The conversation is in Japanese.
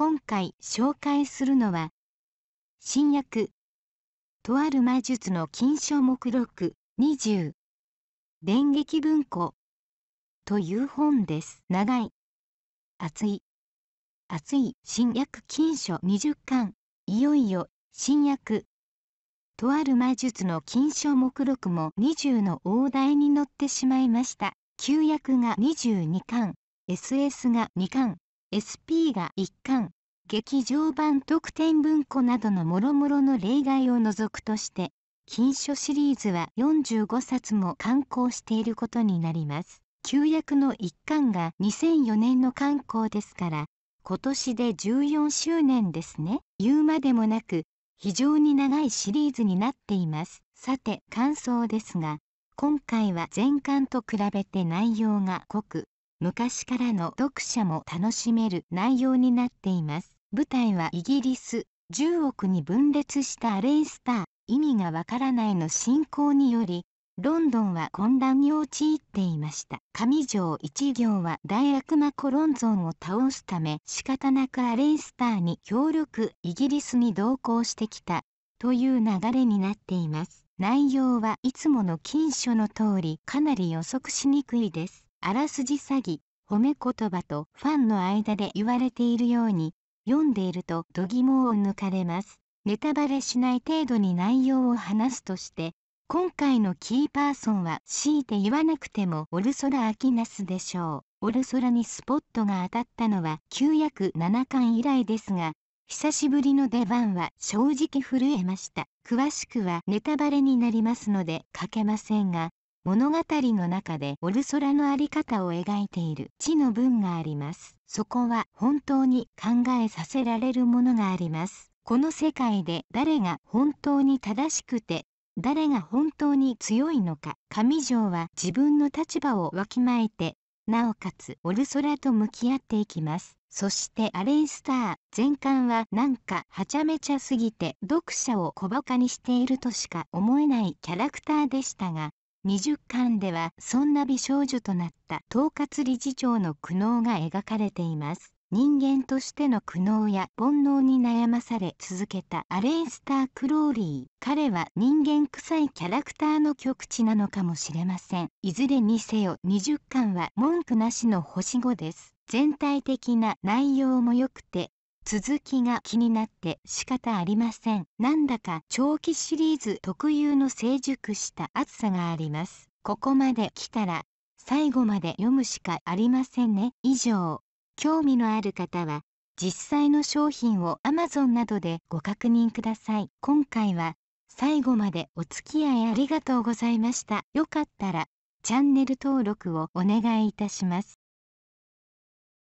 今回紹介するのは新薬とある魔術の金賞目録20電撃文庫という本です長い熱い熱い新薬金書20巻いよいよ新薬とある魔術の金賞目録も20の大台に乗ってしまいました旧約が22巻 SS が2巻 SP が一貫劇場版特典文庫などの諸々の例外を除くとして金書シリーズは45冊も刊行していることになります旧約の一巻が2004年の刊行ですから今年で14周年ですね言うまでもなく非常に長いシリーズになっていますさて感想ですが今回は前巻と比べて内容が濃く昔からの読者も楽しめる内容になっています舞台はイギリス10億に分裂したアレイスター意味がわからないの進行によりロンドンは混乱に陥っていました上条一行は大悪魔コロンゾンを倒すため仕方なくアレンスターに協力イギリスに同行してきたという流れになっています内容はいつもの禁書の通りかなり予測しにくいですあらすじ詐欺褒め言葉とファンの間で言われているように読んでいると度肝を抜かれますネタバレしない程度に内容を話すとして今回のキーパーソンは強いて言わなくてもオルソラ・アキナスでしょうオルソラにスポットが当たったのは旧約7巻以来ですが久しぶりの出番は正直震えました詳しくはネタバレになりますので書けませんが物語の中でオルソラのあり方を描いている地の文がありますそこは本当に考えさせられるものがありますこの世界で誰が本当に正しくて誰が本当に強いのか上条は自分の立場をわきまえてなおかつオルソラと向き合っていきますそしてアレンスター全巻はなんかはちゃめちゃすぎて読者を小バカにしているとしか思えないキャラクターでしたが20巻ではそんな美少女となった統括理事長の苦悩が描かれています人間としての苦悩や煩悩に悩まされ続けたアレンスター・クローリー彼は人間臭いキャラクターの極致なのかもしれませんいずれにせよ20巻は文句なしの星5です全体的な内容も良くて続きが気になって仕方ありませんなんだか長期シリーズ特有の成熟した暑さがありますここまで来たら最後まで読むしかありませんね以上興味のある方は実際の商品を Amazon などでご確認ください今回は最後までお付き合いありがとうございましたよかったらチャンネル登録をお願いいたします